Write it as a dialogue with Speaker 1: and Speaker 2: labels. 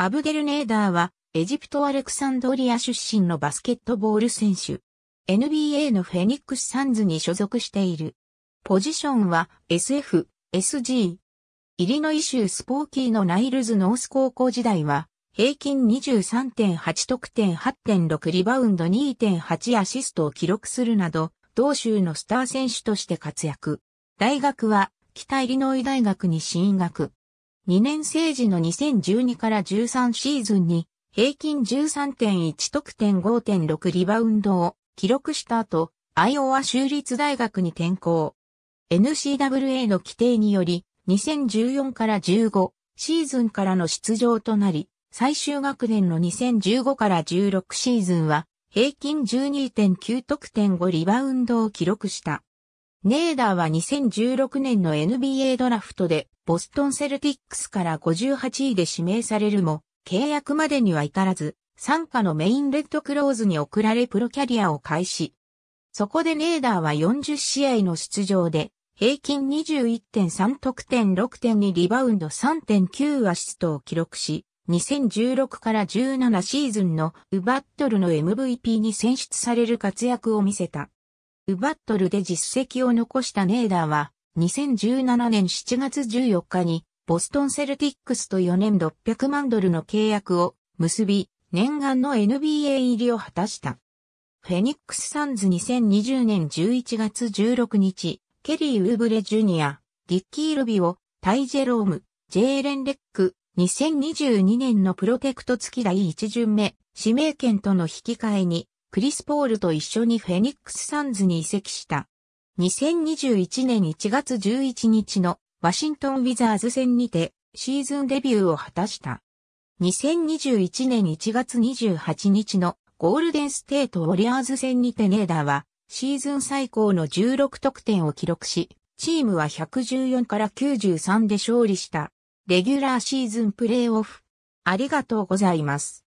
Speaker 1: アブデルネーダーは、エジプトアレクサンドリア出身のバスケットボール選手。NBA のフェニックスサンズに所属している。ポジションは SF、SG。イリノイ州スポーキーのナイルズノース高校時代は、平均23.8得点8.6リバウンド2.8アシストを記録するなど、同州のスター選手として活躍。大学は、北イリノイ大学に進学。2年生時の2012から13シーズンに平均13.1得点5.6リバウンドを記録した後、アイオワ州立大学に転校。n c w a の規定により、2014から15シーズンからの出場となり、最終学年の2015から16シーズンは、平均12.9得点5リバウンドを記録した。ネーダーは2016年の NBA ドラフトでボストンセルティックスから58位で指名されるも、契約までには至らず、参加のメインレッドクローズに送られプロキャリアを開始。そこでネーダーは40試合の出場で、平均21.3得点6.2リバウンド3.9アシストを記録し、2016から17シーズンのウバットルの MVP に選出される活躍を見せた。ウバットルで実績を残したネーダーは、2017年7月14日に、ボストンセルティックスと4年600万ドルの契約を結び、念願の NBA 入りを果たした。フェニックスサンズ2020年11月16日、ケリー・ウーブレ・ジュニア、リッキー・ルビオ、タイ・ジェローム、ジェーレン・レック、2022年のプロテクト付き第1巡目、指名権との引き換えに、クリス・ポールと一緒にフェニックス・サンズに移籍した。2021年1月11日のワシントン・ウィザーズ戦にてシーズンデビューを果たした。2021年1月28日のゴールデンステート・ウォリアーズ戦にてネーダーはシーズン最高の16得点を記録し、チームは114から93で勝利した。レギュラーシーズンプレイオフ。ありがとうございます。